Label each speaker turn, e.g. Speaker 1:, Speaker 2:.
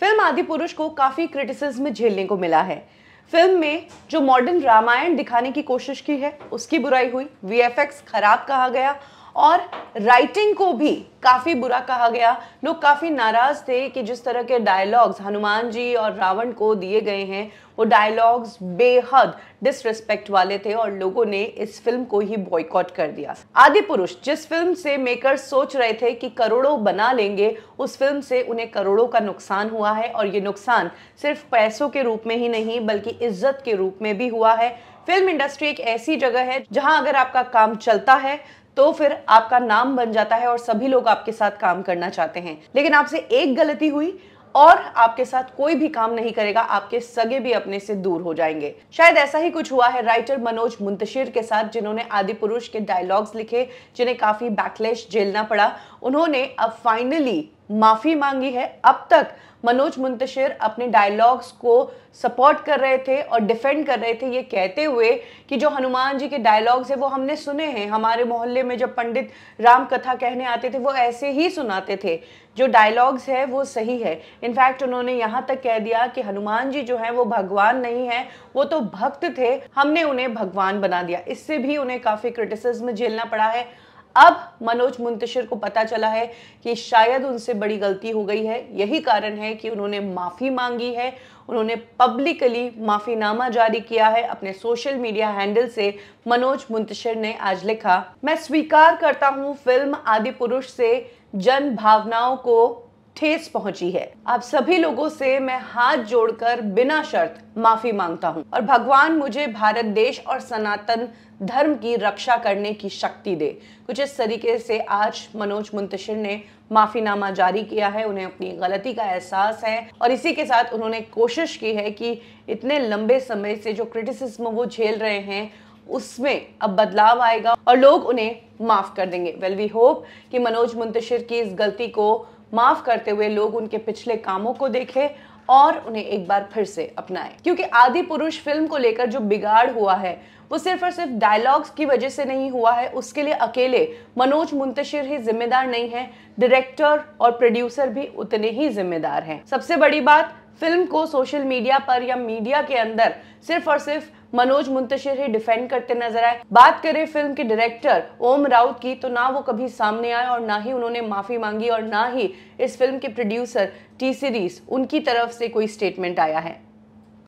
Speaker 1: film आदि पुरुष को काफ़ी क्रिटिसिज्म झेलने को मिला है फिल्म में जो मॉडर्न रामायण दिखाने की कोशिश की है उसकी बुराई हुई वी खराब कहा गया और राइटिंग को भी काफ़ी बुरा कहा गया लोग काफ़ी नाराज़ थे कि जिस तरह के डायलॉग्स हनुमान जी और रावण को दिए गए हैं वो डायलॉग्स बेहद डिसरिस्पेक्ट वाले थे और लोगों ने इस फिल्म को ही बॉयकॉट कर दिया आदि पुरुष जिस फिल्म से मेकर सोच रहे थे कि करोड़ों बना लेंगे उस फिल्म से उन्हें करोड़ों का नुकसान हुआ है और ये नुकसान सिर्फ पैसों के रूप में ही नहीं बल्कि इज्जत के रूप में भी हुआ है फिल्म इंडस्ट्री एक ऐसी जगह है जहां अगर आपका काम चलता है तो फिर आपका नाम बन जाता है और सभी लोग आपके साथ काम करना चाहते हैं लेकिन आपसे एक गलती हुई और आपके साथ कोई भी काम नहीं करेगा आपके सगे भी अपने से दूर हो जाएंगे शायद ऐसा ही कुछ हुआ है राइटर मनोज मुंतशिर के साथ जिन्होंने आदि पुरुष के डायलॉग्स लिखे जिन्हें काफी बैकलेश झेलना पड़ा उन्होंने अब फाइनली माफ़ी मांगी है अब तक मनोज मुंतशिर अपने डायलॉग्स को सपोर्ट कर रहे थे और डिफेंड कर रहे थे ये कहते हुए कि जो हनुमान जी के डायलॉग्स हैं वो हमने सुने हैं हमारे मोहल्ले में जब पंडित राम कथा कहने आते थे वो ऐसे ही सुनाते थे जो डायलॉग्स है वो सही है इनफैक्ट उन्होंने यहाँ तक कह दिया कि हनुमान जी जो हैं वो भगवान नहीं हैं वो तो भक्त थे हमने उन्हें भगवान बना दिया इससे भी उन्हें काफ़ी क्रिटिसिज्म झेलना पड़ा है अब मनोज मुंतशिर को पता चला है कि शायद उनसे बड़ी गलती हो गई है यही कारण है कि उन्होंने माफ़ी मांगी है उन्होंने पब्लिकली माफ़ीनामा जारी किया है अपने सोशल मीडिया हैंडल से मनोज मुंतशिर ने आज लिखा मैं स्वीकार करता हूं फिल्म आदि पुरुष से जन भावनाओं को ठेस पहुंची है आप सभी लोगों से मैं हाथ जोड़कर बिना शर्त माफी मांगता हूं और भगवान मुझे भारत देश और सनातन धर्म की रक्षा करने की शक्ति दे कुछ इस तरीके से आज मनोज मुंतशिर ने माफीनामा जारी किया है उन्हें अपनी गलती का एहसास है और इसी के साथ उन्होंने कोशिश की है कि इतने लंबे समय से जो क्रिटिसिज्म वो झेल रहे हैं उसमें अब बदलाव आएगा और लोग उन्हें माफ़ कर देंगे वेल वी होप कि मनोज मुंतशिर की इस गलती को माफ़ करते हुए लोग उनके पिछले कामों को देखें और उन्हें एक बार फिर से अपनाएं क्योंकि आदि पुरुष फिल्म को लेकर जो बिगाड़ हुआ है वो सिर्फ और सिर्फ डायलॉग्स की वजह से नहीं हुआ है उसके लिए अकेले मनोज मुंतशिर ही जिम्मेदार नहीं है डायरेक्टर और प्रोड्यूसर भी उतने ही जिम्मेदार हैं सबसे बड़ी बात फिल्म को सोशल मीडिया पर या मीडिया के अंदर सिर्फ और सिर्फ मनोज मुंतशिर ही डिफेंड करते नजर आए बात करें फिल्म के डायरेक्टर ओम राउत की तो ना वो कभी सामने आए और ना ही उन्होंने माफी मांगी और ना ही इस फिल्म के प्रोड्यूसर टी सीरीज उनकी तरफ से कोई स्टेटमेंट आया है